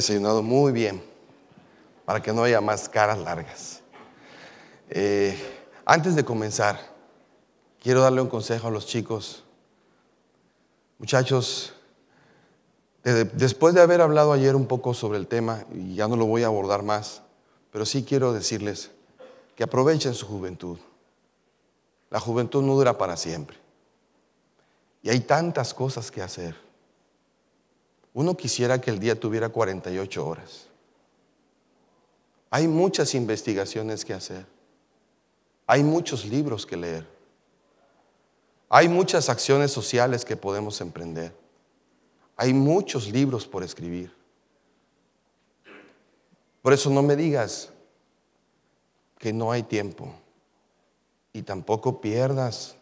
desayunado muy bien para que no haya más caras largas. Eh, antes de comenzar, quiero darle un consejo a los chicos. Muchachos, después de haber hablado ayer un poco sobre el tema, y ya no lo voy a abordar más, pero sí quiero decirles que aprovechen su juventud. La juventud no dura para siempre. Y hay tantas cosas que hacer. Uno quisiera que el día tuviera 48 horas. Hay muchas investigaciones que hacer. Hay muchos libros que leer. Hay muchas acciones sociales que podemos emprender. Hay muchos libros por escribir. Por eso no me digas que no hay tiempo y tampoco pierdas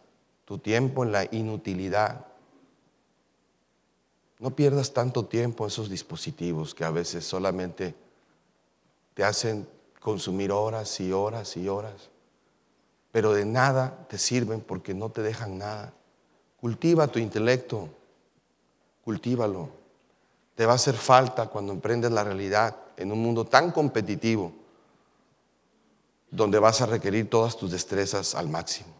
tu tiempo en la inutilidad. No pierdas tanto tiempo en esos dispositivos que a veces solamente te hacen consumir horas y horas y horas, pero de nada te sirven porque no te dejan nada. Cultiva tu intelecto, cultívalo. Te va a hacer falta cuando emprendes la realidad en un mundo tan competitivo donde vas a requerir todas tus destrezas al máximo.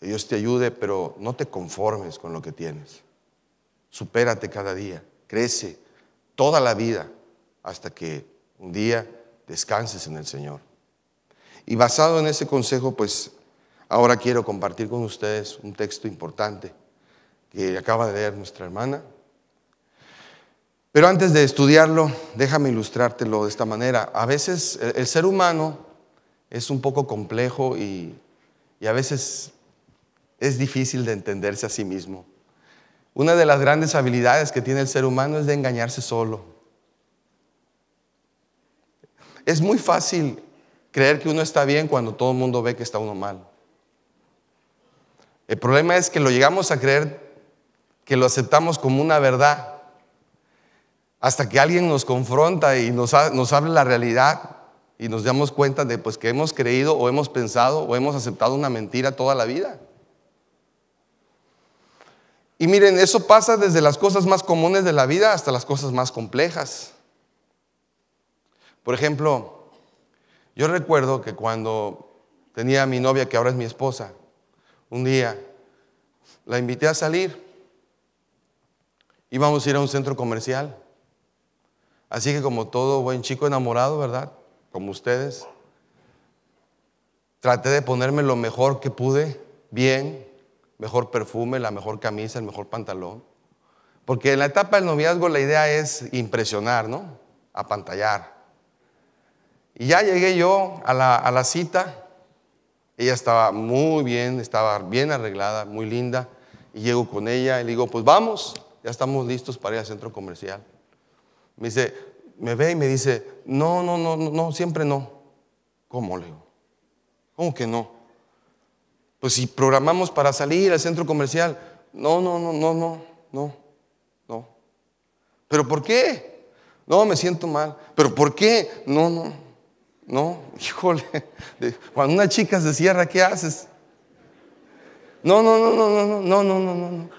Que Dios te ayude, pero no te conformes con lo que tienes supérate cada día, crece toda la vida hasta que un día descanses en el Señor. Y basado en ese consejo, pues ahora quiero compartir con ustedes un texto importante que acaba de leer nuestra hermana. Pero antes de estudiarlo, déjame ilustrártelo de esta manera. A veces el ser humano es un poco complejo y, y a veces es difícil de entenderse a sí mismo. Una de las grandes habilidades que tiene el ser humano es de engañarse solo. Es muy fácil creer que uno está bien cuando todo el mundo ve que está uno mal. El problema es que lo llegamos a creer, que lo aceptamos como una verdad, hasta que alguien nos confronta y nos, ha, la realidad y nos damos cuenta de pues, que hemos creído o hemos pensado o hemos aceptado una mentira toda la vida. Y miren, eso pasa desde las cosas más comunes de la vida hasta las cosas más complejas. Por ejemplo, yo recuerdo que cuando tenía a mi novia, que ahora es mi esposa, un día la invité a salir. Íbamos a ir a un centro comercial. Así que como todo buen chico enamorado, ¿verdad? Como ustedes, traté de ponerme lo mejor que pude, bien, mejor perfume, la mejor camisa, el mejor pantalón. Porque en la etapa del noviazgo la idea es impresionar, ¿no? Apantallar. Y ya llegué yo a la, cita. Ella estaba muy bien, estaba bien arreglada, muy linda. Y llego con ella y le digo, pues vamos, ya estamos listos para ir al centro comercial. Me dice, me ve y me dice, no, no, no, no, siempre no. ¿Cómo le digo? ¿Cómo que no? Pues si programamos para salir al centro comercial, no, no, no, no, no, no, no. ¿Pero por qué? No, me siento mal. ¿Pero por qué? No, no, no, híjole. Cuando una chica se cierra, ¿qué haces? No, no, no, no, no, no, no, no, no, no.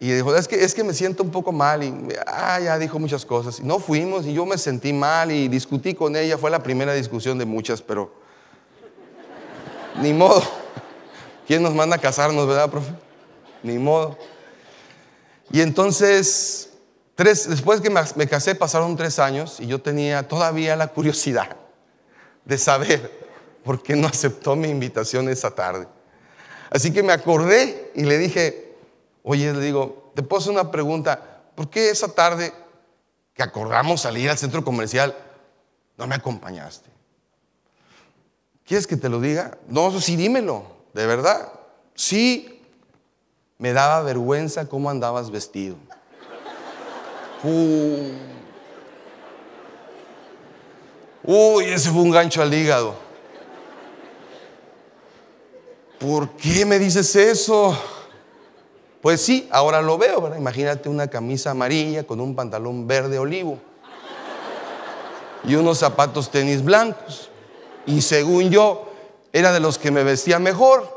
Y dijo, es que, es que me siento un poco mal y ah, ya dijo muchas cosas. Y no fuimos y yo me sentí mal y discutí con ella. Fue la primera discusión de muchas, pero ni modo. ¿Quién nos manda a casarnos, verdad, profe? Ni modo. Y entonces, tres, después que me casé, pasaron tres años y yo tenía todavía la curiosidad de saber por qué no aceptó mi invitación esa tarde. Así que me acordé y le dije, oye, le digo, te puedo hacer una pregunta, ¿por qué esa tarde que acordamos salir al centro comercial no me acompañaste? ¿Quieres que te lo diga? No, sí, dímelo, de verdad. Sí, me daba vergüenza cómo andabas vestido. Uy, ese fue un gancho al hígado. ¿Por qué me dices eso? Pues sí, ahora lo veo, ¿verdad? Imagínate una camisa amarilla con un pantalón verde olivo y unos zapatos tenis blancos. Y según yo, era de los que me vestía mejor.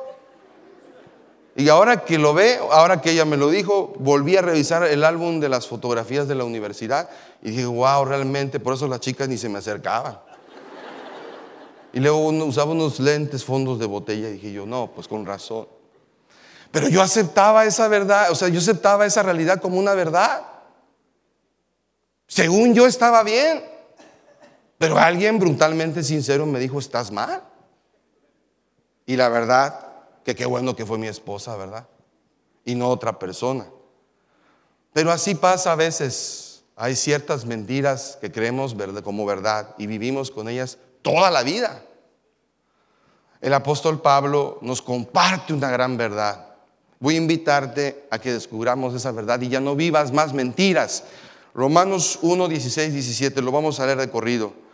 Y ahora que lo ve, ahora que ella me lo dijo, volví a revisar el álbum de las fotografías de la universidad y dije, wow, realmente, por eso las chicas ni se me acercaban. Y luego usaba unos lentes, fondos de botella y dije yo, no, pues con razón. Pero yo aceptaba esa verdad, o sea, yo aceptaba esa realidad como una verdad. Según yo estaba bien. Pero alguien brutalmente sincero me dijo, estás mal. Y la verdad, que qué bueno que fue mi esposa, ¿verdad? Y no otra persona. Pero así pasa a veces. Hay ciertas mentiras que creemos como verdad y vivimos con ellas toda la vida. El apóstol Pablo nos comparte una gran verdad. Voy a invitarte a que descubramos esa verdad y ya no vivas más mentiras. Romanos 1, 16, 17, lo vamos a leer de corrido.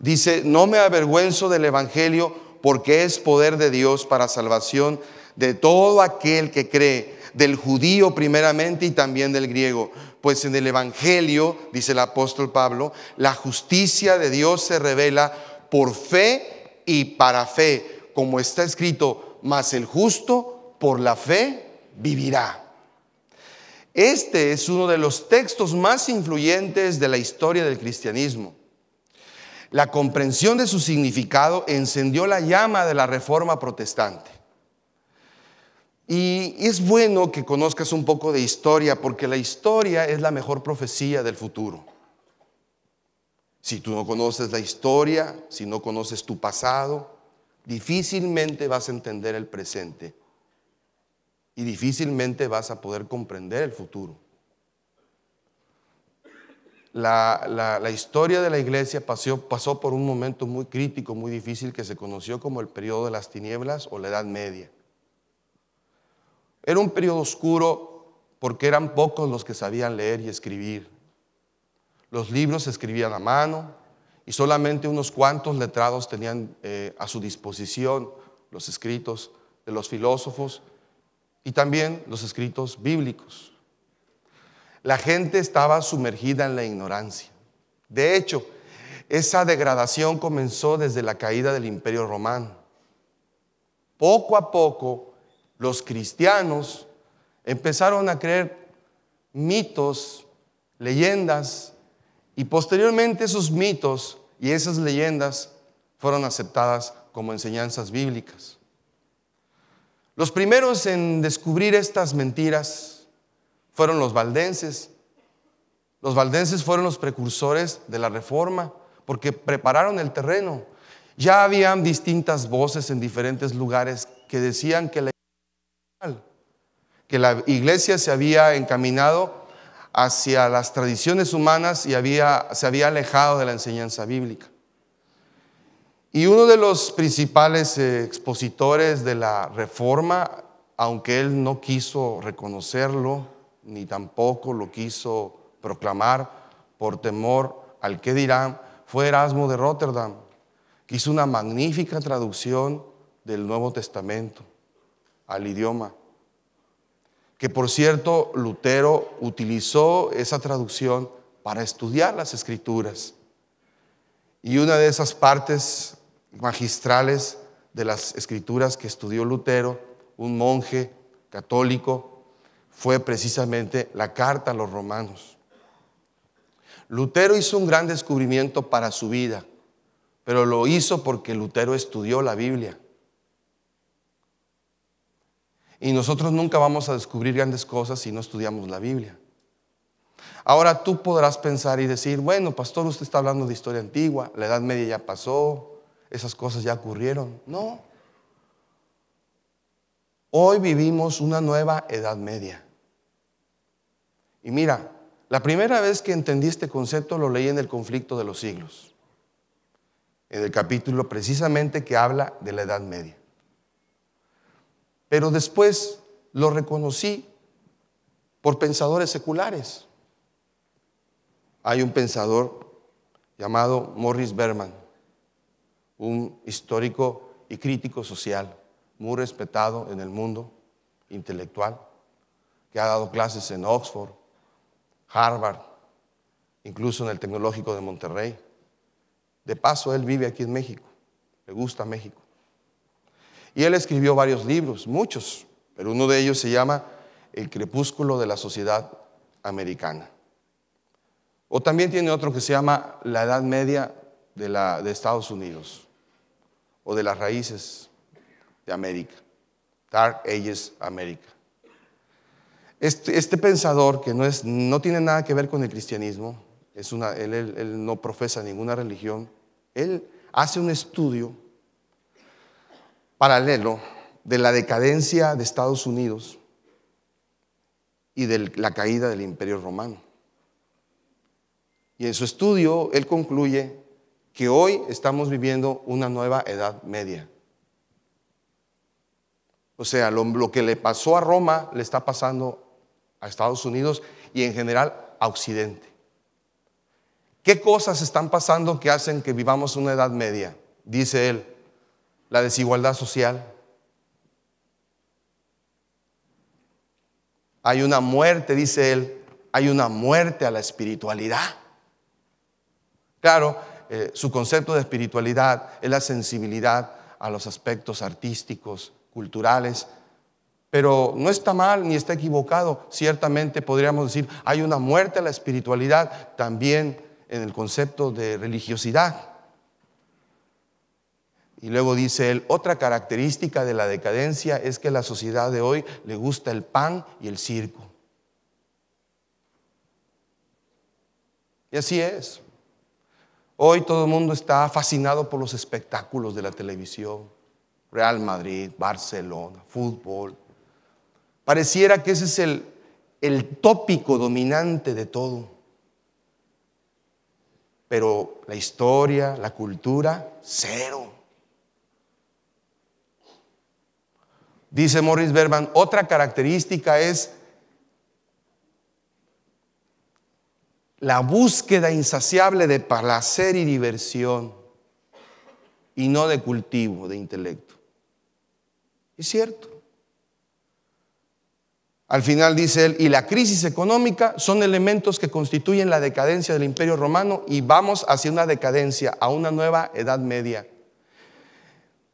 Dice, no me avergüenzo del Evangelio porque es poder de Dios para salvación de todo aquel que cree, del judío primeramente y también del griego. Pues en el Evangelio, dice el apóstol Pablo, la justicia de Dios se revela por fe y para fe, como está escrito, mas el justo por la fe vivirá. Este es uno de los textos más influyentes de la historia del cristianismo. La comprensión de su significado encendió la llama de la reforma protestante. Y es bueno que conozcas un poco de historia, porque la historia es la mejor profecía del futuro. Si tú no conoces la historia, si no conoces tu pasado, difícilmente vas a entender el presente y difícilmente vas a poder comprender el futuro la, historia de la iglesia pasó, por un momento muy crítico, muy difícil, que se conoció como el periodo de las tinieblas o la Edad Media. Era un periodo oscuro porque eran pocos los que sabían leer y escribir. Los libros se escribían a mano y solamente unos cuantos letrados tenían eh, a su disposición los escritos de los filósofos y también los escritos bíblicos. La gente estaba sumergida en la ignorancia. De hecho, esa degradación comenzó desde la caída del imperio romano. Poco a poco, los cristianos empezaron a creer mitos, leyendas, y posteriormente esos mitos y esas leyendas fueron aceptadas como enseñanzas bíblicas. Los primeros en descubrir estas mentiras fueron los valdenses. Los valdenses fueron los precursores de la reforma porque prepararon el terreno. Ya habían distintas voces en diferentes lugares que decían que la que la iglesia se había encaminado hacia las tradiciones humanas y había, se había alejado de la enseñanza bíblica. Y uno de los principales eh, expositores de la reforma, aunque él no quiso reconocerlo, ni tampoco lo quiso proclamar por temor al que dirán, fue Erasmo de Rotterdam, que hizo una magnífica traducción del Nuevo Testamento al idioma. Que por cierto, Lutero utilizó esa traducción para estudiar las escrituras. Y una de esas partes magistrales de las escrituras que estudió Lutero, un monje católico, fue precisamente la carta a los romanos. Lutero hizo un gran descubrimiento para su vida, pero lo hizo porque Lutero estudió la Biblia. Y nosotros nunca vamos a descubrir grandes cosas si no estudiamos la Biblia. Ahora tú podrás pensar y decir, bueno, pastor, usted está hablando de historia antigua, la Edad Media ya pasó, esas cosas ya ocurrieron. No. Hoy vivimos una nueva Edad Media. Y mira, la primera vez que entendí este concepto lo leí en el conflicto de los siglos, en el capítulo precisamente que habla de la Edad Media. Pero después lo reconocí por pensadores seculares. Hay un pensador llamado Morris Berman, un histórico y crítico social muy respetado en el mundo intelectual, que ha dado clases en Oxford, Harvard, incluso en el Tecnológico de Monterrey. De paso, él vive aquí en México, le gusta México. Y él escribió varios libros, muchos, pero uno de ellos se llama El crepúsculo de la sociedad americana. O también tiene otro que se llama La Edad Media de, Estados Unidos, o de las raíces de América, Dark Ages América. Este, este, pensador, que no, es, no tiene nada que ver con el cristianismo, es una, él, no profesa ninguna religión, él hace un estudio paralelo de la decadencia de Estados Unidos y de la caída del imperio romano. Y en su estudio él concluye que hoy estamos viviendo una nueva edad media. O sea, lo, que le pasó a Roma le está pasando a a Estados Unidos y en general a Occidente. ¿Qué cosas están pasando que hacen que vivamos una edad media? Dice él, la desigualdad social. Hay una muerte, dice él, hay una muerte a la espiritualidad. Claro, eh, su concepto de espiritualidad es la sensibilidad a los aspectos artísticos, culturales, pero no está mal ni está equivocado. Ciertamente podríamos decir, hay una muerte a la espiritualidad también en el concepto de religiosidad. Y luego dice él, otra característica de la decadencia es que a la sociedad de hoy le gusta el pan y el circo. Y así es. Hoy todo el mundo está fascinado por los espectáculos de la televisión. Real Madrid, Barcelona, fútbol, Pareciera que ese es el, tópico dominante de todo. Pero la historia, la cultura, cero. Dice Morris Berman, otra característica es la búsqueda insaciable de placer y diversión y no de cultivo, de intelecto. Es cierto. Al final dice él, y la crisis económica son elementos que constituyen la decadencia del imperio romano y vamos hacia una decadencia, a una nueva edad media.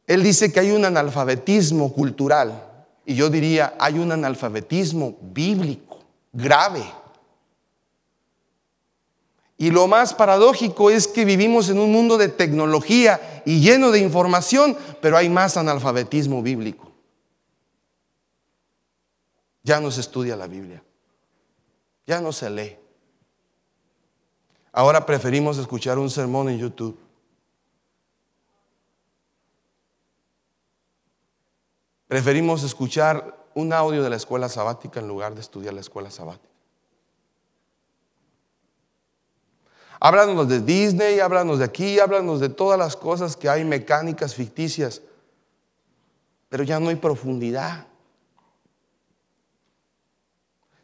Él dice que hay un analfabetismo cultural y yo diría, hay un analfabetismo bíblico grave. Y lo más paradójico es que vivimos en un mundo de tecnología y lleno de información, pero hay más analfabetismo bíblico. Ya no se estudia la Biblia. Ya no se lee. Ahora preferimos escuchar un sermón en YouTube. Preferimos escuchar un audio de la escuela sabática en lugar de estudiar la escuela sabática. Háblanos de Disney, háblanos de aquí, háblanos de todas las cosas que hay mecánicas ficticias, pero ya no hay profundidad.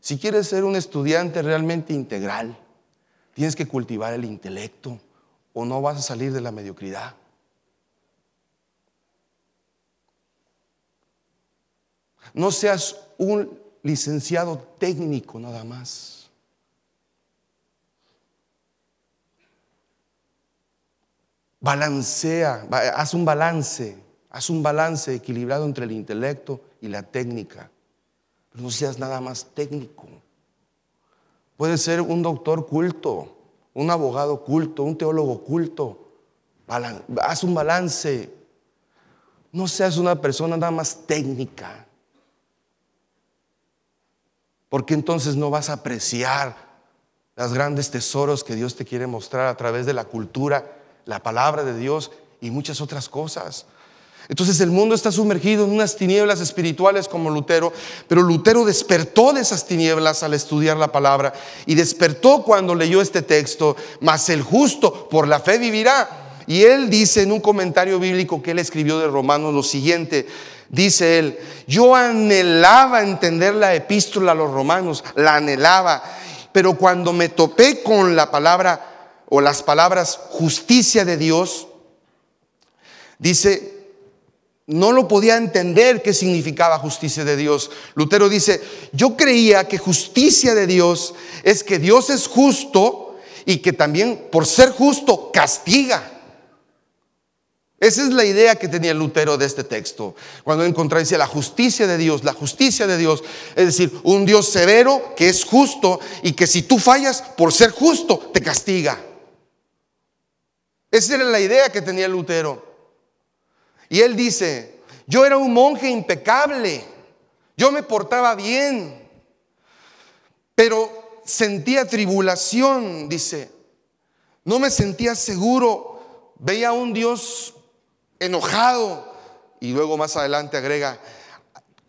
Si quieres ser un estudiante realmente integral, tienes que cultivar el intelecto o no vas a salir de la mediocridad. No seas un licenciado técnico nada más. Balancea, haz un balance, haz un balance equilibrado entre el intelecto y la técnica no seas nada más técnico. Puedes ser un doctor culto, un abogado culto, un teólogo culto. haz un balance. No seas una persona nada más técnica. Porque entonces no vas a apreciar los grandes tesoros que Dios te quiere mostrar a través de la cultura, la palabra de Dios y muchas otras cosas. Entonces el mundo está sumergido en unas tinieblas espirituales como Lutero, pero Lutero despertó de esas tinieblas al estudiar la palabra y despertó cuando leyó este texto, mas el justo por la fe vivirá. Y él dice en un comentario bíblico que él escribió de Romanos lo siguiente, dice él, yo anhelaba entender la epístola a los romanos, la anhelaba, pero cuando me topé con la palabra o las palabras justicia de Dios, dice, no lo podía entender qué significaba justicia de Dios. Lutero dice, yo creía que justicia de Dios es que Dios es justo y que también por ser justo castiga. Esa es la idea que tenía Lutero de este texto. Cuando encontraba dice, la justicia de Dios, la justicia de Dios, es decir, un Dios severo que es justo y que si tú fallas por ser justo, te castiga. Esa era la idea que tenía Lutero. Y él dice, yo era un monje impecable, yo me portaba bien, pero sentía tribulación, dice, no me sentía seguro, veía a un Dios enojado. Y luego más adelante agrega,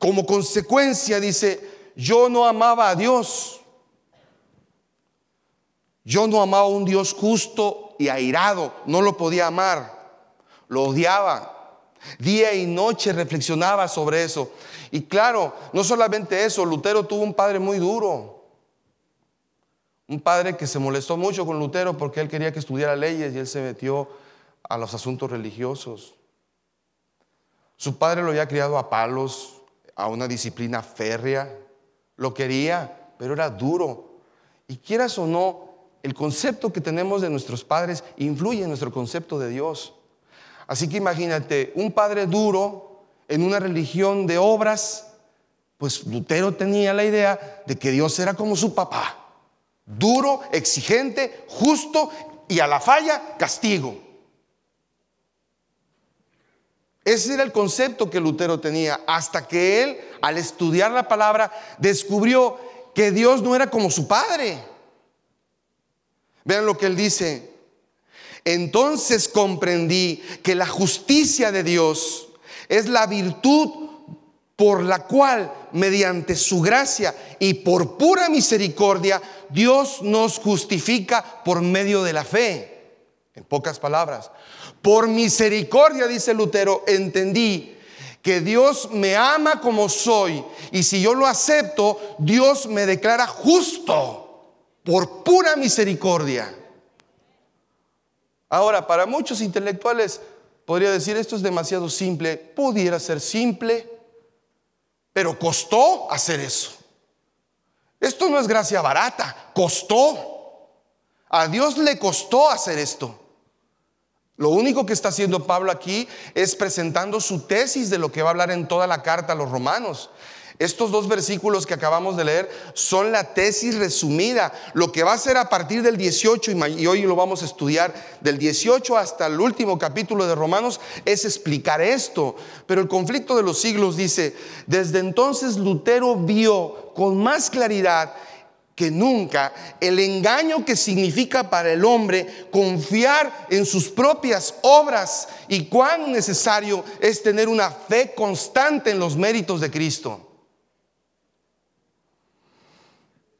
como consecuencia, dice, yo no amaba a Dios. Yo no amaba a un Dios justo y airado, no lo podía amar, lo odiaba. Día y noche reflexionaba sobre eso. Y claro, no solamente eso, Lutero tuvo un padre muy duro. Un padre que se molestó mucho con Lutero porque él quería que estudiara leyes y él se metió a los asuntos religiosos. Su padre lo había criado a palos, a una disciplina férrea. Lo quería, pero era duro. Y quieras o no, el concepto que tenemos de nuestros padres influye en nuestro concepto de Dios. Así que imagínate, un padre duro en una religión de obras, pues Lutero tenía la idea de que Dios era como su papá, duro, exigente, justo y a la falla castigo. Ese era el concepto que Lutero tenía, hasta que él, al estudiar la palabra, descubrió que Dios no era como su padre. Vean lo que él dice entonces comprendí que la justicia de Dios es la virtud por la cual, mediante su gracia y por pura misericordia, Dios nos justifica por medio de la fe. En pocas palabras, por misericordia, dice Lutero, entendí que Dios me ama como soy y si yo lo acepto, Dios me declara justo por pura misericordia. Ahora, para muchos intelectuales podría decir, esto es demasiado simple, pudiera ser simple, pero costó hacer eso. Esto no es gracia barata, costó. A Dios le costó hacer esto. Lo único que está haciendo Pablo aquí es presentando su tesis de lo que va a hablar en toda la carta a los romanos. Estos dos versículos que acabamos de leer son la tesis resumida, lo que va a ser a partir del 18, y hoy lo vamos a estudiar, del 18 hasta el último capítulo de Romanos, es explicar esto. Pero el conflicto de los siglos dice, desde entonces Lutero vio con más claridad que nunca el engaño que significa para el hombre confiar en sus propias obras y cuán necesario es tener una fe constante en los méritos de Cristo.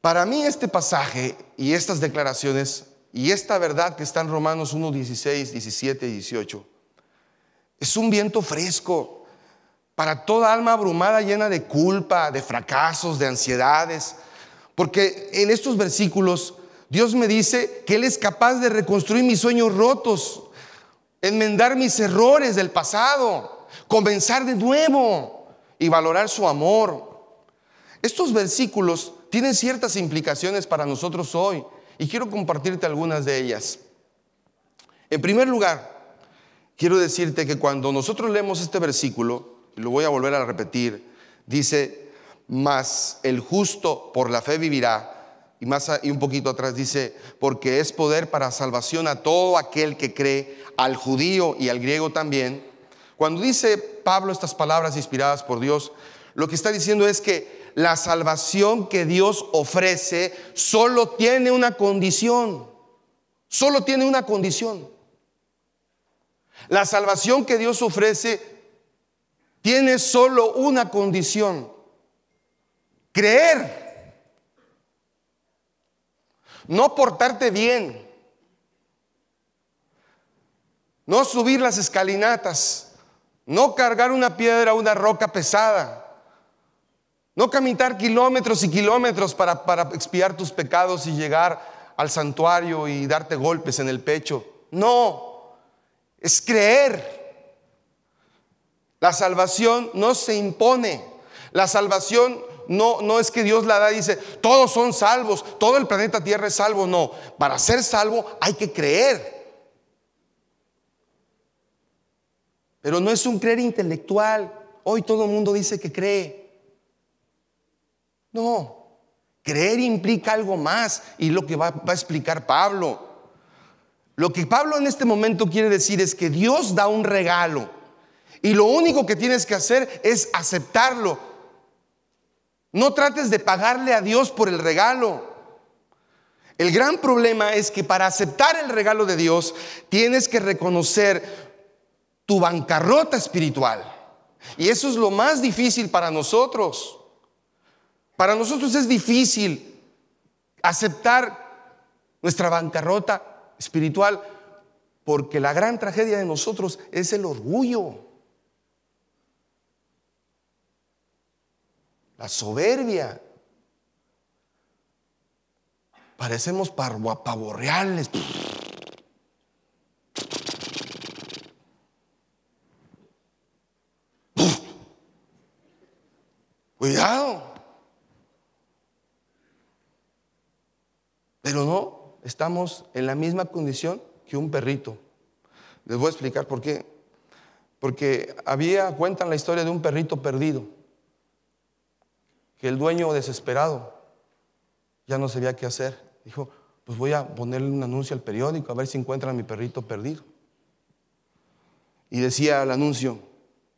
Para mí este pasaje y estas declaraciones y esta verdad que está en Romanos 1, 16, 17 y 18 es un viento fresco para toda alma abrumada llena de culpa, de fracasos, de ansiedades. Porque en estos versículos Dios me dice que Él es capaz de reconstruir mis sueños rotos, enmendar mis errores del pasado, comenzar de nuevo y valorar su amor. Estos versículos tienen ciertas implicaciones para nosotros hoy y quiero compartirte algunas de ellas. En primer lugar, quiero decirte que cuando nosotros leemos este versículo, lo voy a volver a repetir, dice, mas el justo por la fe vivirá. Y más y un poquito atrás dice, porque es poder para salvación a todo aquel que cree, al judío y al griego también. Cuando dice Pablo estas palabras inspiradas por Dios, lo que está diciendo es que la salvación que Dios ofrece solo tiene una condición. Solo tiene una condición. La salvación que Dios ofrece tiene solo una condición. Creer. No portarte bien. No subir las escalinatas. No cargar una piedra, una roca pesada no caminar kilómetros y kilómetros para, expiar tus pecados y llegar al santuario y darte golpes en el pecho. No, es creer. La salvación no se impone. La salvación no, no es que Dios la da y dice, todos son salvos, todo el planeta Tierra es salvo. No, para ser salvo hay que creer. Pero no es un creer intelectual. Hoy todo el mundo dice que cree. No, creer implica algo más y lo que va, a explicar Pablo. Lo que Pablo en este momento quiere decir es que Dios da un regalo y lo único que tienes que hacer es aceptarlo. No trates de pagarle a Dios por el regalo. El gran problema es que para aceptar el regalo de Dios tienes que reconocer tu bancarrota espiritual. Y eso es lo más difícil para nosotros. Para nosotros es difícil aceptar nuestra bancarrota espiritual porque la gran tragedia de nosotros es el orgullo, la soberbia. Parecemos pavorreales. Cuidado. Pero no, estamos en la misma condición que un perrito. Les voy a explicar por qué. Porque había, cuentan la historia de un perrito perdido, que el dueño desesperado ya no sabía qué hacer. Dijo, pues voy a ponerle un anuncio al periódico a ver si encuentran a mi perrito perdido. Y decía el anuncio,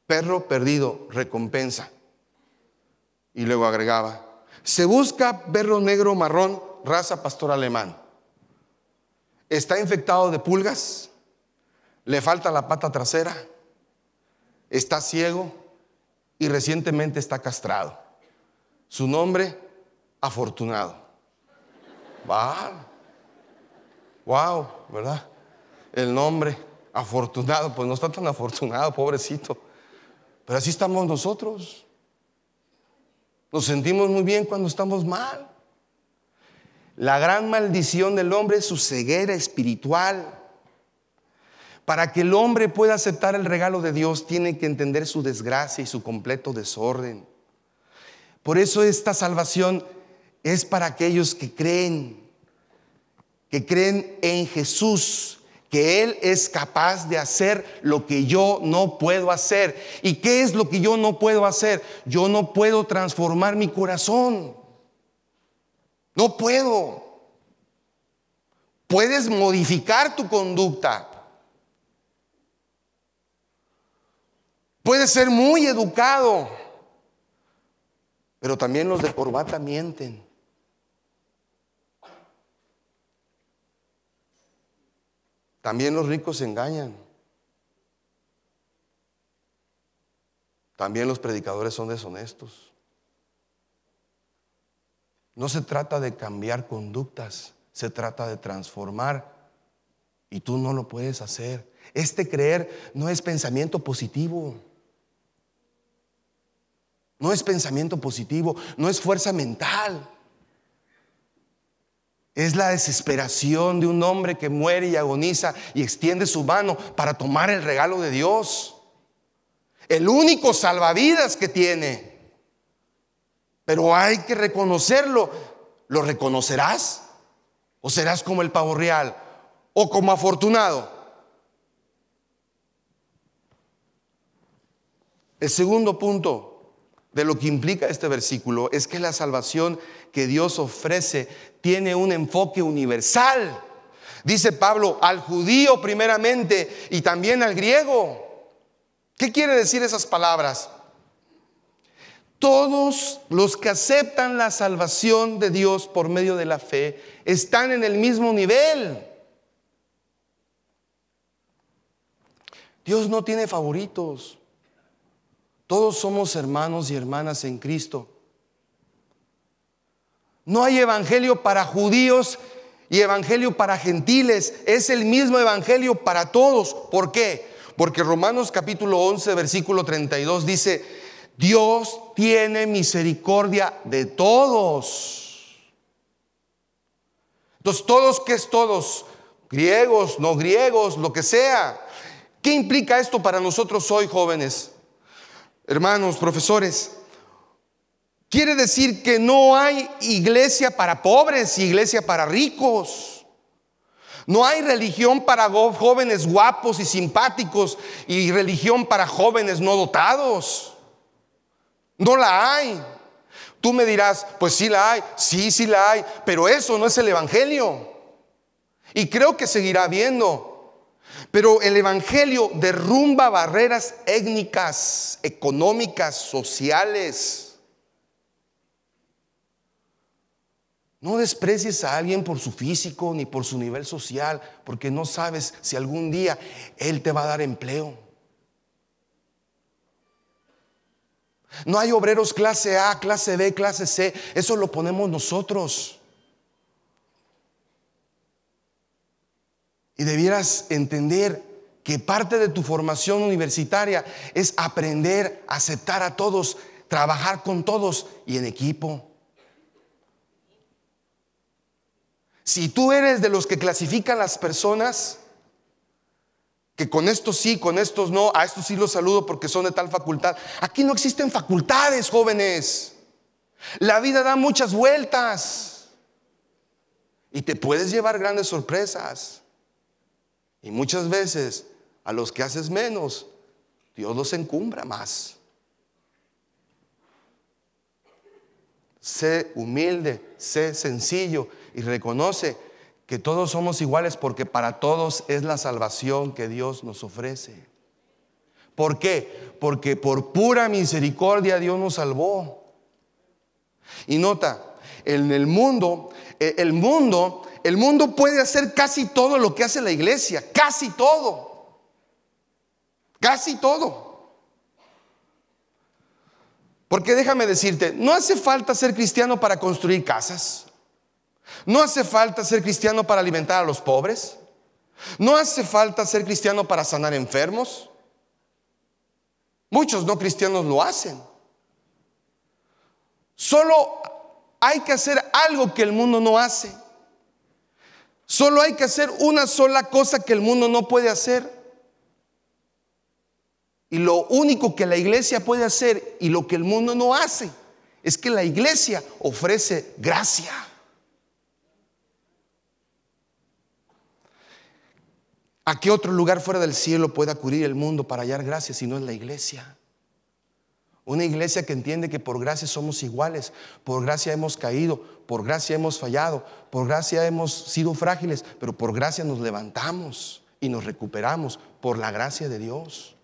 perro perdido, recompensa. Y luego agregaba, se busca perro negro marrón raza pastor alemán. Está infectado de pulgas, le falta la pata trasera, está ciego y recientemente está castrado. Su nombre, afortunado. Wow. Wow, ¿verdad? El nombre, afortunado, pues no está tan afortunado, pobrecito. Pero así estamos nosotros. Nos sentimos muy bien cuando estamos mal. La gran maldición del hombre es su ceguera espiritual. Para que el hombre pueda aceptar el regalo de Dios, tiene que entender su desgracia y su completo desorden. Por eso esta salvación es para aquellos que creen, que creen en Jesús, que Él es capaz de hacer lo que yo no puedo hacer. ¿Y qué es lo que yo no puedo hacer? Yo no puedo transformar mi corazón. No puedo. Puedes modificar tu conducta. Puedes ser muy educado. Pero también los de corbata mienten. También los ricos se engañan. También los predicadores son deshonestos. No se trata de cambiar conductas, se trata de transformar. Y tú no lo puedes hacer. Este creer no es pensamiento positivo. No es pensamiento positivo, no es fuerza mental. Es la desesperación de un hombre que muere y agoniza y extiende su mano para tomar el regalo de Dios. El único salvavidas que tiene pero hay que reconocerlo. ¿Lo reconocerás? ¿O serás como el pavo real? ¿O como afortunado? El segundo punto de lo que implica este versículo es que la salvación que Dios ofrece tiene un enfoque universal. Dice Pablo, al judío primeramente y también al griego. ¿Qué quiere decir esas palabras? todos los que aceptan la salvación de Dios por medio de la fe están en el mismo nivel. Dios no tiene favoritos. Todos somos hermanos y hermanas en Cristo. No hay evangelio para judíos y evangelio para gentiles. Es el mismo evangelio para todos. ¿Por qué? Porque Romanos capítulo 11, versículo 32 dice, Dios tiene misericordia de todos. Entonces, todos que es todos, griegos, no griegos, lo que sea. ¿Qué implica esto para nosotros hoy, jóvenes? Hermanos, profesores, quiere decir que no hay iglesia para pobres, y iglesia para ricos. No hay religión para jóvenes guapos y simpáticos y religión para jóvenes no dotados. No la hay. Tú me dirás, pues sí la hay, sí, sí la hay, pero eso no es el Evangelio. Y creo que seguirá viendo. Pero el Evangelio derrumba barreras étnicas, económicas, sociales. No desprecies a alguien por su físico ni por su nivel social, porque no sabes si algún día Él te va a dar empleo. No hay obreros clase A, clase B, clase C. Eso lo ponemos nosotros. Y debieras entender que parte de tu formación universitaria es aprender a aceptar a todos, trabajar con todos y en equipo. Si tú eres de los que clasifican las personas, que con estos sí, con estos no, a estos sí los saludo porque son de tal facultad. Aquí no existen facultades, jóvenes. La vida da muchas vueltas y te puedes llevar grandes sorpresas. Y muchas veces a los que haces menos, Dios los encumbra más. Sé humilde, sé sencillo y reconoce que todos somos iguales porque para todos es la salvación que Dios nos ofrece. ¿Por qué? Porque por pura misericordia Dios nos salvó. Y nota, en el mundo, eh, el mundo, el mundo puede hacer casi todo lo que hace la iglesia, casi todo. Casi todo. Porque déjame decirte, no hace falta ser cristiano para construir casas. No hace falta ser cristiano para alimentar a los pobres. No hace falta ser cristiano para sanar enfermos. Muchos no cristianos lo hacen. Solo hay que hacer algo que el mundo no hace. Solo hay que hacer una sola cosa que el mundo no puede hacer. Y lo único que la iglesia puede hacer y lo que el mundo no hace es que la iglesia ofrece gracia. ¿A qué otro lugar fuera del cielo puede acudir el mundo para hallar gracia si no es la iglesia? Una iglesia que entiende que por gracia somos iguales, por gracia hemos caído, por gracia hemos fallado, por gracia hemos sido frágiles, pero por gracia nos levantamos y nos recuperamos por la gracia de Dios.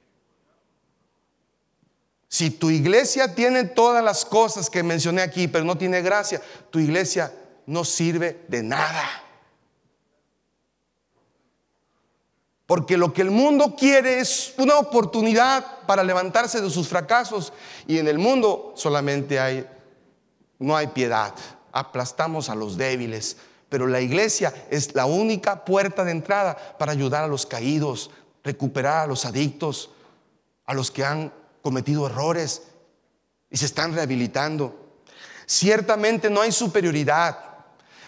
Si tu iglesia tiene todas las cosas que mencioné aquí, pero no tiene gracia, tu iglesia no sirve de nada. Porque lo que el mundo quiere es una oportunidad para levantarse de sus fracasos. Y en el mundo solamente hay, no hay piedad. Aplastamos a los débiles. Pero la iglesia es la única puerta de entrada para ayudar a los caídos, recuperar a los adictos, a los que han cometido errores y se están rehabilitando. Ciertamente no hay superioridad,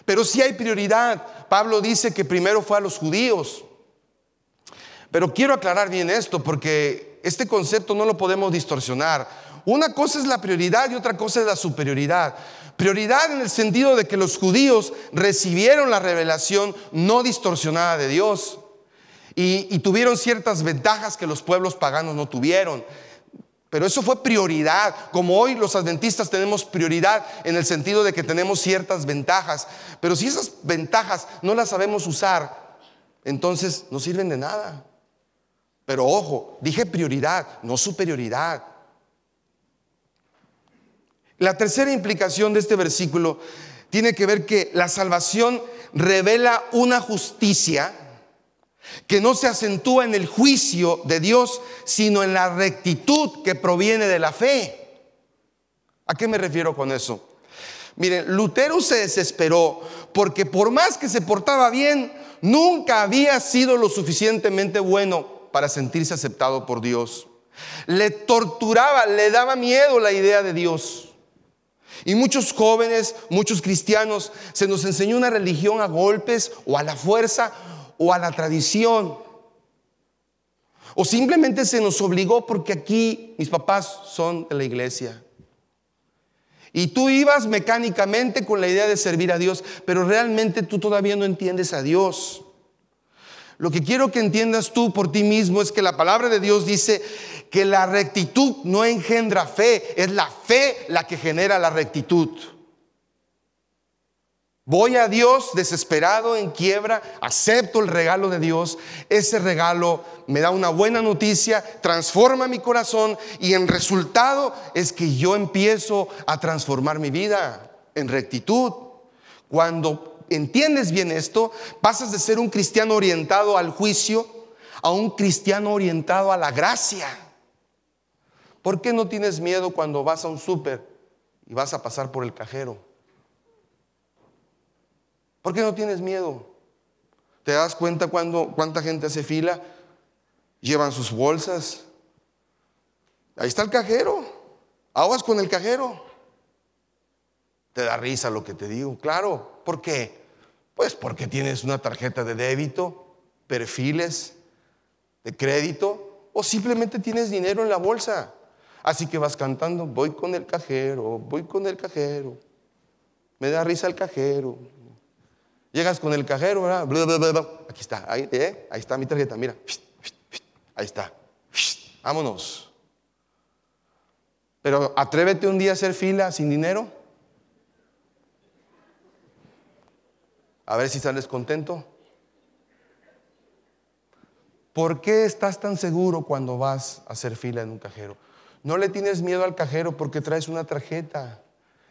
pero sí hay prioridad. Pablo dice que primero fue a los judíos, pero quiero aclarar bien esto porque este concepto no lo podemos distorsionar. Una cosa es la prioridad y otra cosa es la superioridad. Prioridad en el sentido de que los judíos recibieron la revelación no distorsionada de Dios y, y tuvieron ciertas ventajas que los pueblos paganos no tuvieron. Pero eso fue prioridad, como hoy los adventistas tenemos prioridad en el sentido de que tenemos ciertas ventajas. Pero si esas ventajas no las sabemos usar, entonces no sirven de nada. Pero ojo, dije prioridad, no superioridad. La tercera implicación de este versículo tiene que ver que la salvación revela una justicia que no se acentúa en el juicio de Dios, sino en la rectitud que proviene de la fe. ¿A qué me refiero con eso? Miren, Lutero se desesperó porque por más que se portaba bien, nunca había sido lo suficientemente bueno para sentirse aceptado por Dios. Le torturaba, le daba miedo la idea de Dios. Y muchos jóvenes, muchos cristianos, se nos enseñó una religión a golpes o a la fuerza o a la tradición. O simplemente se nos obligó porque aquí mis papás son de la iglesia. Y tú ibas mecánicamente con la idea de servir a Dios, pero realmente tú todavía no entiendes a Dios. Lo que quiero que entiendas tú por ti mismo es que la palabra de Dios dice que la rectitud no engendra fe, es la fe la que genera la rectitud. Voy a Dios desesperado, en quiebra, acepto el regalo de Dios, ese regalo me da una buena noticia, transforma mi corazón y en resultado es que yo empiezo a transformar mi vida en rectitud. Cuando entiendes bien esto, pasas de ser un cristiano orientado al juicio a un cristiano orientado a la gracia. ¿Por qué no tienes miedo cuando vas a un súper y vas a pasar por el cajero? ¿Por qué no tienes miedo? ¿Te das cuenta cuando, cuánta gente hace fila? Llevan sus bolsas. Ahí está el cajero. Aguas con el cajero. Te da risa lo que te digo. Claro, ¿por qué? Pues porque tienes una tarjeta de débito, perfiles de crédito o simplemente tienes dinero en la bolsa. Así que vas cantando, voy con el cajero, voy con el cajero. Me da risa el cajero. Llegas con el cajero, ¿verdad? Aquí está, ahí, ¿eh? ahí está mi tarjeta, mira. Ahí está. Vámonos. Pero atrévete un día a hacer fila sin dinero A ver si sales contento. ¿Por qué estás tan seguro cuando vas a hacer fila en un cajero? No le tienes miedo al cajero porque traes una tarjeta.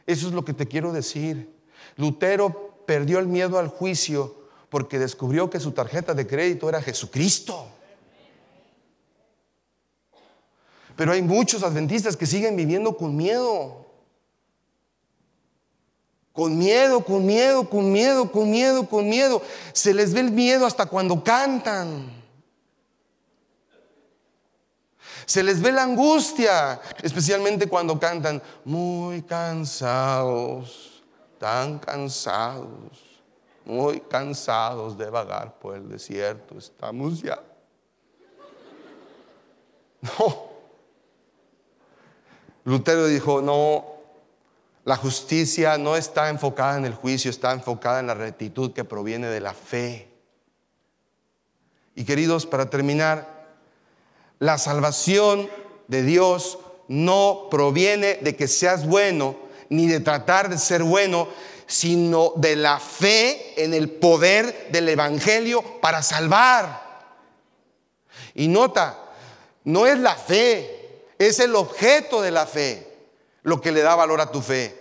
Eso es lo que te quiero decir. Lutero perdió el miedo al juicio porque descubrió que su tarjeta de crédito era Jesucristo. Pero hay muchos adventistas que siguen viviendo con miedo. Con miedo, con miedo, con miedo, con miedo, con miedo. Se les ve el miedo hasta cuando cantan. Se les ve la angustia, especialmente cuando cantan muy cansados, tan cansados, muy cansados de vagar por el desierto. Estamos ya. No. Lutero dijo, no, la justicia no está enfocada en el juicio, está enfocada en la rectitud que proviene de la fe. Y queridos, para terminar, la salvación de Dios no proviene de que seas bueno, ni de tratar de ser bueno, sino de la fe en el poder del Evangelio para salvar. Y nota, no es la fe, es el objeto de la fe lo que le da valor a tu fe.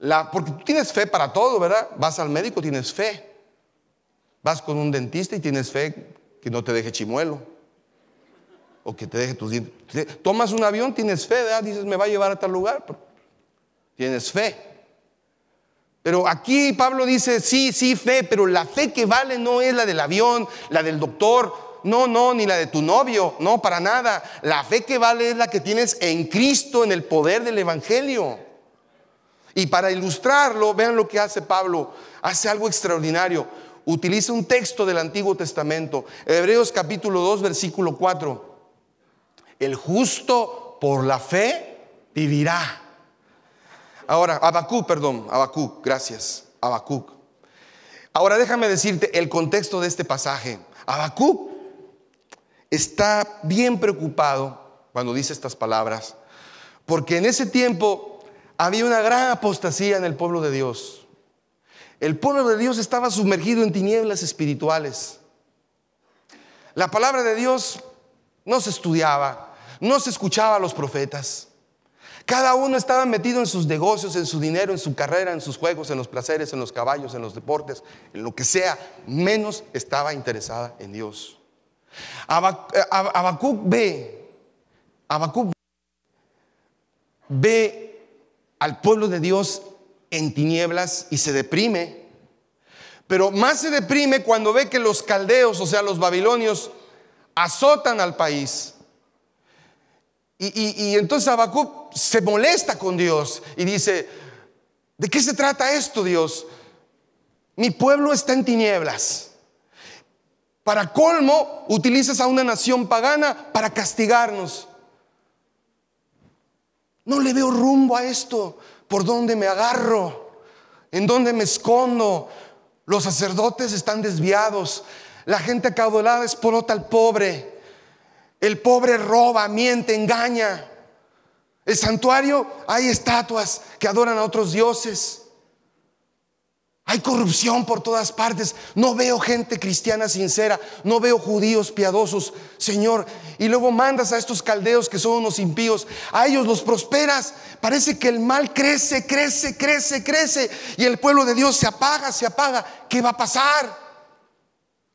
La, porque tú tienes fe para todo, ¿verdad? Vas al médico, tienes fe. Vas con un dentista y tienes fe que no te deje chimuelo. O que te deje tus dientes. Tomas un avión, tienes fe, ¿verdad? Dices, me va a llevar a tal lugar. Tienes fe. Pero aquí Pablo dice, sí, sí, fe, pero la fe que vale no es la del avión, la del doctor, no, no, ni la de tu novio, no, para nada. La fe que vale es la que tienes en Cristo, en el poder del Evangelio. Y para ilustrarlo, vean lo que hace Pablo. Hace algo extraordinario. Utiliza un texto del Antiguo Testamento, Hebreos capítulo 2, versículo 4. El justo por la fe vivirá. Ahora, Abacú, perdón, Abacú, gracias, Abacú Ahora déjame decirte el contexto de este pasaje. Habacuc está bien preocupado cuando dice estas palabras, porque en ese tiempo había una gran apostasía en el pueblo de Dios. El pueblo de Dios estaba sumergido en tinieblas espirituales. La palabra de Dios no se estudiaba, no se escuchaba a los profetas. Cada uno estaba metido en sus negocios, en su dinero, en su carrera, en sus juegos, en los placeres, en los caballos, en los deportes, en lo que sea, menos estaba interesada en Dios. Eh, Habacuc, ve, al pueblo de Dios en tinieblas y se deprime. Pero más se deprime cuando ve que los caldeos, o sea, los babilonios, azotan al país. Y, y entonces Habacuc se molesta con Dios y dice, ¿de qué se trata esto, Dios? Mi pueblo está en tinieblas. Para colmo, utilizas a una nación pagana para castigarnos. No le veo rumbo a esto. ¿Por dónde me agarro? ¿En dónde me escondo? Los sacerdotes están desviados. La gente acaudalada explota al pobre. El pobre roba, miente, engaña. El santuario hay estatuas que adoran a otros dioses. Hay corrupción por todas partes. No veo gente cristiana sincera. No veo judíos piadosos, Señor. Y luego mandas a estos caldeos que son unos impíos. A ellos los prosperas. Parece que el mal crece, crece, crece, crece. Y el pueblo de Dios se apaga, se apaga. ¿Qué va a pasar?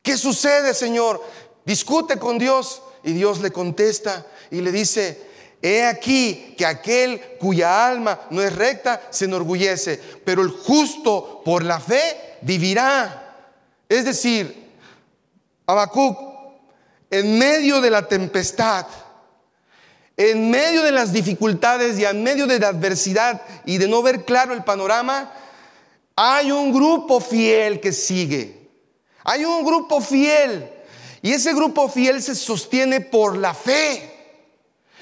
¿Qué sucede, Señor? Discute con Dios. Y Dios le contesta y le dice, He aquí que aquel cuya alma no es recta se enorgullece, pero el justo por la fe vivirá. Es decir, Abacuc en medio de la tempestad, en medio de las dificultades y en medio de la adversidad y de no ver claro el panorama, hay un grupo fiel que sigue. Hay un grupo fiel. Y ese grupo fiel se sostiene por la fe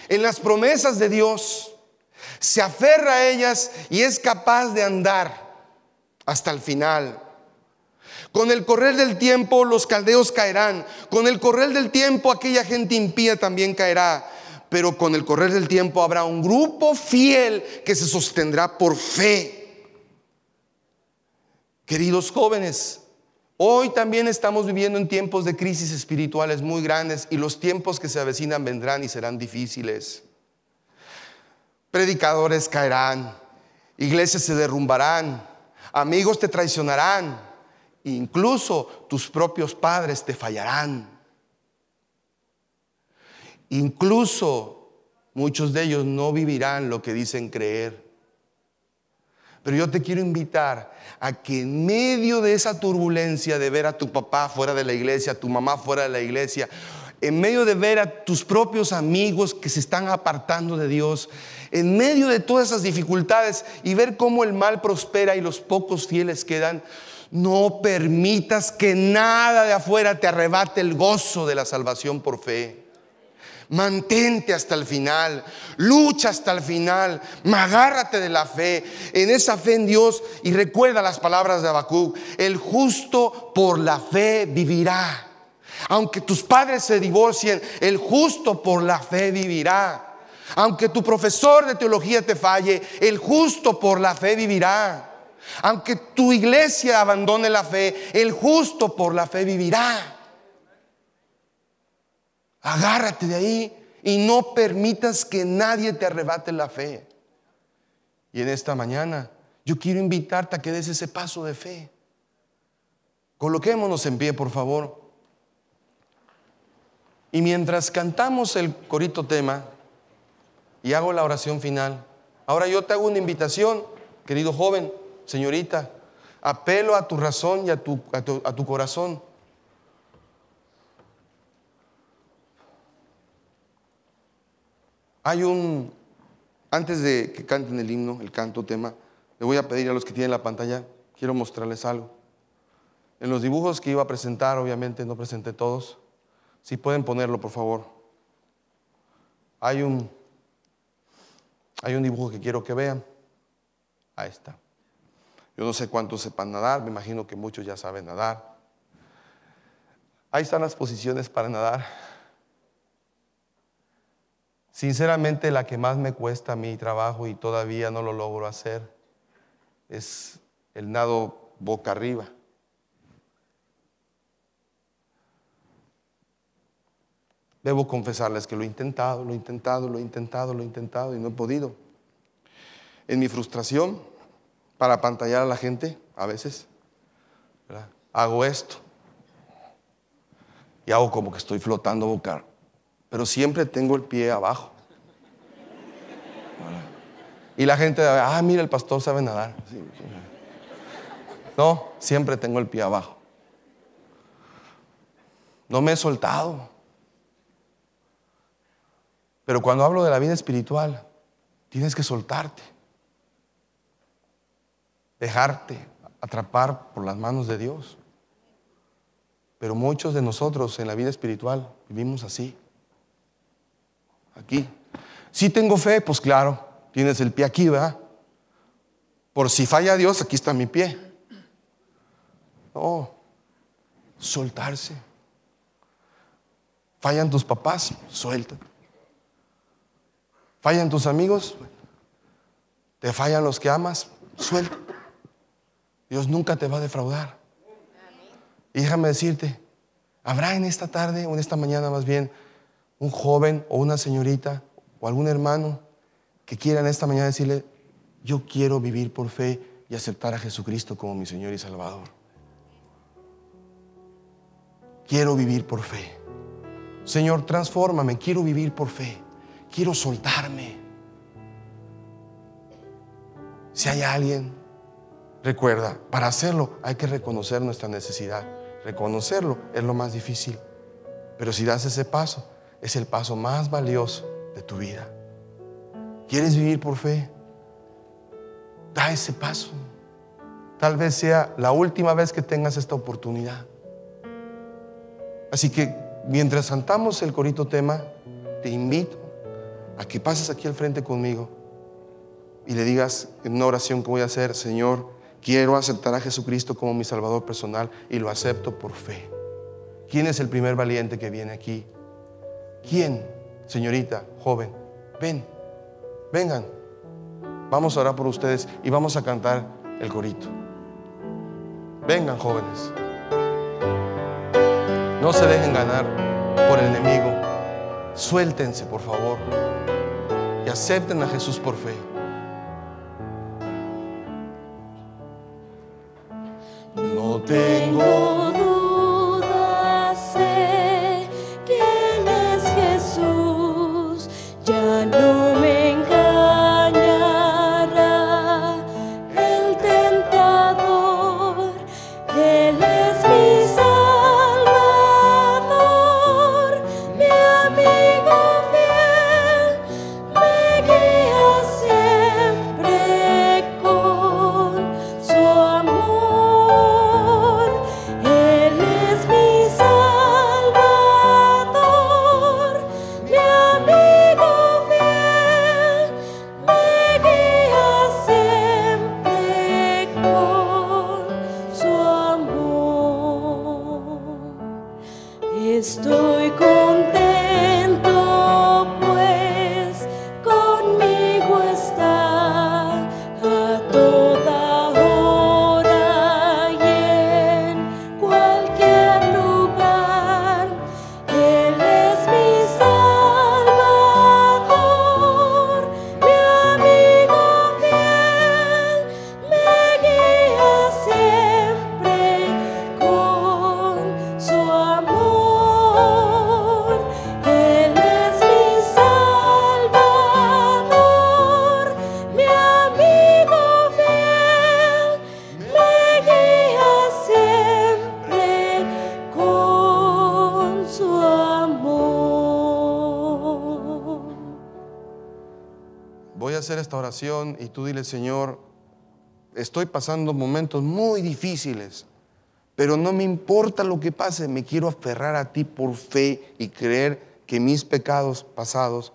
en las promesas de Dios, se aferra a ellas y es capaz de andar hasta el final. Con el correr del tiempo los caldeos caerán, con el correr del tiempo aquella gente impía también caerá, pero con el correr del tiempo habrá un grupo fiel que se sostendrá por fe. Queridos jóvenes, Hoy también estamos viviendo en tiempos de crisis espirituales muy grandes y los tiempos que se avecinan vendrán y serán difíciles. Predicadores caerán, iglesias se derrumbarán, amigos te traicionarán, incluso tus propios padres te fallarán. Incluso muchos de ellos no vivirán lo que dicen creer. Pero yo te quiero invitar a que en medio de esa turbulencia de ver a tu papá fuera de la iglesia, a tu mamá fuera de la iglesia, en medio de ver a tus propios amigos que se están apartando de Dios, en medio de todas esas dificultades y ver cómo el mal prospera y los pocos fieles quedan, no permitas que nada de afuera te arrebate el gozo de la salvación por fe. Mantente hasta el final, lucha hasta el final, agárrate de la fe, en esa fe en Dios y recuerda las palabras de Habacuc, el justo por la fe vivirá. Aunque tus padres se divorcien, el justo por la fe vivirá. Aunque tu profesor de teología te falle, el justo por la fe vivirá. Aunque tu iglesia abandone la fe, el justo por la fe vivirá. Agárrate de ahí y no permitas que nadie te arrebate la fe. Y en esta mañana yo quiero invitarte a que des ese paso de fe. Coloquémonos en pie, por favor. Y mientras cantamos el corito tema y hago la oración final, ahora yo te hago una invitación, querido joven, señorita, apelo a tu razón y a tu, a tu, corazón Hay un, antes de que canten el himno, el canto tema, le voy a pedir a los que tienen la pantalla, quiero mostrarles algo. En los dibujos que iba a presentar, obviamente no presenté todos, si pueden ponerlo, por favor. Hay un, hay un dibujo que quiero que vean. Ahí está. Yo no sé cuántos sepan nadar, me imagino que muchos ya saben nadar. Ahí están las posiciones para nadar. Sinceramente, la que más me cuesta mi trabajo y todavía no lo logro hacer es el nado boca arriba. Debo confesarles que lo he intentado, lo he intentado, lo he intentado, lo he intentado y no he podido. En mi frustración, para apantallar a la gente, a veces, hago esto y hago como que estoy flotando boca, arriba pero siempre tengo el pie abajo. Y la gente, ah, mira, el pastor sabe nadar. No, siempre tengo el pie abajo. No me he soltado. Pero cuando hablo de la vida espiritual, tienes que soltarte. Dejarte atrapar por las manos de Dios. Pero muchos de nosotros en la vida espiritual vivimos así aquí. Si tengo fe, pues claro, tienes el pie aquí, ¿verdad? Por si falla Dios, aquí está mi pie. No, soltarse. Fallan tus papás, suelta Fallan tus amigos, te fallan los que amas, suelta Dios nunca te va a defraudar. déjame decirte, habrá en esta tarde o en esta mañana más bien un joven o una señorita o algún hermano que quiera en esta mañana decirle, yo quiero vivir por fe y aceptar a Jesucristo como mi Señor y Salvador. Quiero vivir por fe. Señor, transfórmame, quiero vivir por fe. Quiero soltarme. Si hay alguien, recuerda, para hacerlo hay que reconocer nuestra necesidad. Reconocerlo es lo más difícil. Pero si das ese paso, es el paso más valioso de tu vida. ¿Quieres vivir por fe? Da ese paso. Tal vez sea la última vez que tengas esta oportunidad. Así que mientras cantamos el corito tema, te invito a que pases aquí al frente conmigo y le digas en una oración que voy a hacer, Señor, quiero aceptar a Jesucristo como mi Salvador personal y lo acepto por fe. ¿Quién es el primer valiente que viene aquí ¿Quién, señorita, joven? Ven, vengan. Vamos a orar por ustedes y vamos a cantar el corito. Vengan, jóvenes. No se dejen ganar por el enemigo. Suéltense, por favor. Y acepten a Jesús por fe. No tengo y tú dile, Señor, estoy pasando momentos muy difíciles, pero no me importa lo que pase, me quiero aferrar a ti por fe y creer que mis pecados pasados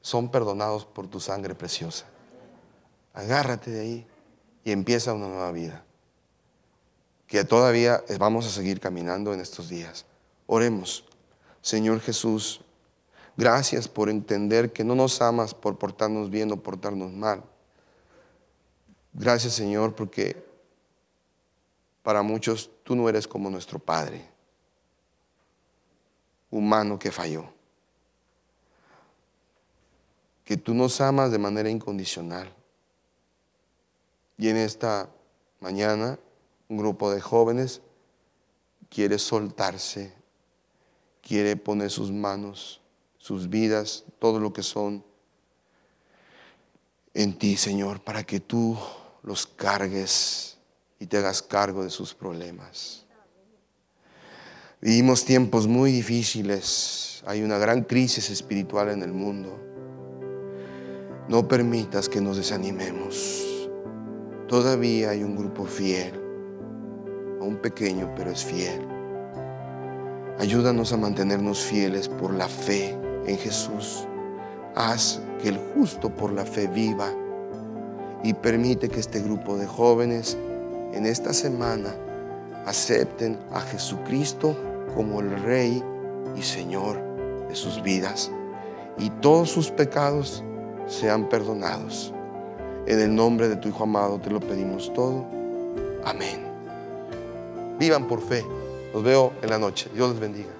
son perdonados por tu sangre preciosa. Agárrate de ahí y empieza una nueva vida. Que todavía vamos a seguir caminando en estos días. Oremos, Señor Jesús, gracias por entender que no nos amas por portarnos bien o portarnos mal Gracias Señor porque para muchos tú no eres como nuestro Padre, humano que falló. Que tú nos amas de manera incondicional. Y en esta mañana un grupo de jóvenes quiere soltarse, quiere poner sus manos, sus vidas, todo lo que son en ti, Señor, para que tú los cargues y te hagas cargo de sus problemas. Vivimos tiempos muy difíciles, hay una gran crisis espiritual en el mundo. No permitas que nos desanimemos. Todavía hay un grupo fiel, aún pequeño, pero es fiel. Ayúdanos a mantenernos fieles por la fe en Jesús. Haz que el justo por la fe viva y permite que este grupo de jóvenes en esta semana acepten a Jesucristo como el Rey y Señor de sus vidas y todos sus pecados sean perdonados. En el nombre de tu Hijo amado te lo pedimos todo. Amén. Vivan por fe. Los veo en la noche. Dios les bendiga.